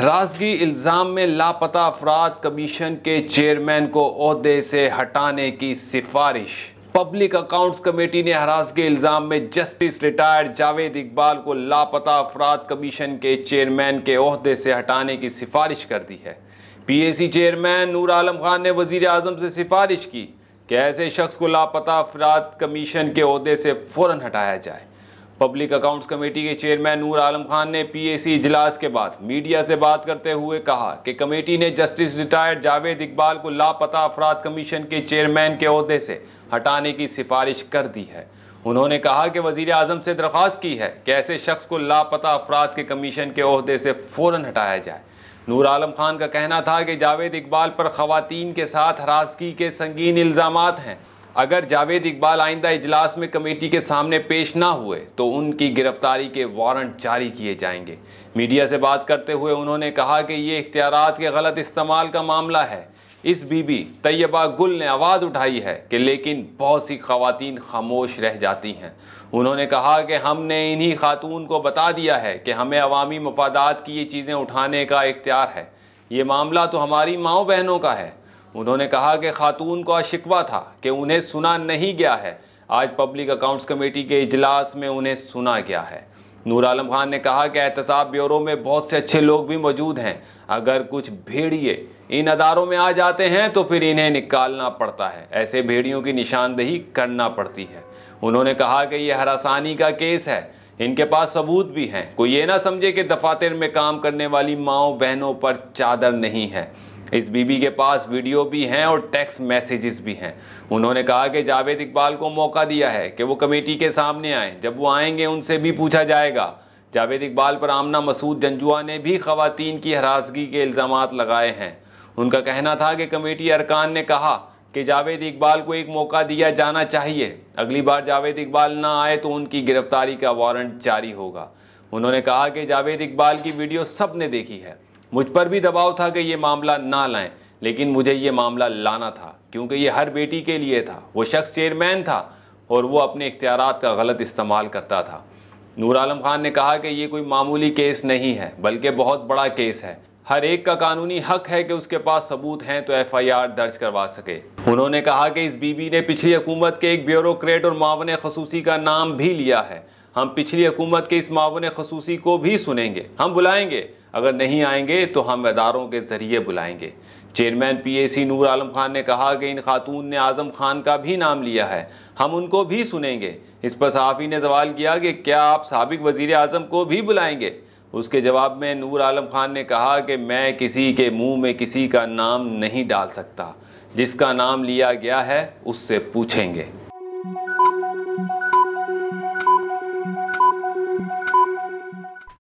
राजगी इल्ज़ाम में लापता अफराद कमीशन के चेयरमैन को अहदे से हटाने की सिफारिश पब्लिक अकाउंट्स कमेटी ने हरासगी इल्ज़ाम में जस्टिस रिटायर्ड जावेद इकबाल को लापता अफराद कमीशन के चेयरमैन के अहदे से हटाने की सिफारिश कर दी है P A C chairman Noor Alam Khan ने वज़ी अजम से सिफारिश की कि ऐसे शख्स को लापता अफराद कमीशन के अहदे से फ़ौर हटाया जाए पब्लिक अकाउंट्स कमेटी के चेयरमैन नूर आलम खान ने पीएसी इजलास के बाद मीडिया से बात करते हुए कहा कि कमेटी ने जस्टिस रिटायर्ड जावेद इकबाल को लापता अफराद कमीशन के चेयरमैन के अहदे से हटाने की सिफारिश कर दी है उन्होंने कहा कि वजीर अजम से दरख्वास्त की है कि ऐसे शख्स को लापता अफराद के कमीशन के अहदे से फ़ौर हटाया जाए नूर आलम खान का कहना था कि जावेद इकबाल पर ख़वातीन के साथ हरासगी के संगीन इल्ज़ाम हैं अगर जावेद इकबाल आइंदा इजलास में कमेटी के सामने पेश ना हुए तो उनकी गिरफ्तारी के वारंट जारी किए जाएंगे मीडिया से बात करते हुए उन्होंने कहा कि ये इख्तियार के गलत इस्तेमाल का मामला है इस बीबी तैयबा गुल ने आवाज़ उठाई है कि लेकिन बहुत सी खातन खामोश रह जाती हैं उन्होंने कहा कि हमने इन्हीं खातून को बता दिया है कि हमें अवामी मफादात की ये चीज़ें उठाने का इख्तियार है ये मामला तो हमारी माओ बहनों का है उन्होंने कहा कि खातून को शिकवा था कि उन्हें सुना नहीं गया है आज पब्लिक अकाउंट्स कमेटी के इजलास में उन्हें सुना गया है नूर आलम खान ने कहा कि एहतसाब ब्यूरो में बहुत से अच्छे लोग भी मौजूद हैं अगर कुछ भेड़िए इन अदारों में आ जाते हैं तो फिर इन्हें निकालना पड़ता है ऐसे भेड़ियों की निशानदेही करना पड़ती है उन्होंने कहा कि यह हरासानी का केस है इनके पास सबूत भी हैं कोई ये ना समझे कि दफातर में काम करने वाली माओ बहनों पर चादर नहीं है इस बीबी के पास वीडियो भी हैं और टेक्स्ट मैसेजेस भी हैं उन्होंने कहा कि जावेद इकबाल को मौका दिया है कि वो कमेटी के सामने आए जब वो आएंगे उनसे भी पूछा जाएगा जावेद इकबाल पर आमना मसूद जंजुआ ने भी खातन की हरासगी के इल्ज़ाम लगाए हैं उनका कहना था कि कमेटी अरकान ने कहा कि जावेद इकबाल को एक मौका दिया जाना चाहिए अगली बार जावेद इकबाल ना आए तो उनकी गिरफ्तारी का वारंट जारी होगा उन्होंने कहा कि जावेद इकबाल की वीडियो सब ने देखी है मुझ पर भी दबाव था कि ये मामला ना लाएं लेकिन मुझे ये मामला लाना था क्योंकि ये हर बेटी के लिए था वो शख्स चेयरमैन था और वो अपने इख्तियार का गलत इस्तेमाल करता था नूर आलम खान ने कहा कि ये कोई मामूली केस नहीं है बल्कि बहुत बड़ा केस है हर एक का कानूनी हक है कि उसके पास सबूत हैं तो एफआईआर दर्ज करवा सके उन्होंने कहा कि इस बीबी ने पिछली हुकूमत के एक ब्यूरोक्रेट और मावन खसूसी का नाम भी लिया है हम पिछली हुकूमत के इस मावन खसूसी को भी सुनेंगे हम बुलाएंगे अगर नहीं आएंगे तो हम इदारों के ज़रिए बुलाएंगे चेयरमैन पीएसी नूर आलम खान ने कहा कि इन खातून ने आज़म खान का भी नाम लिया है हम उनको भी सुनेंगे इस पर सहाफ़ी ने सवाल किया कि क्या आप सबक वज़ी अजम को भी बुलाएंगे उसके जवाब में नूर आलम खान ने कहा कि मैं किसी के मुँह में किसी का नाम नहीं डाल सकता जिसका नाम लिया गया है उससे पूछेंगे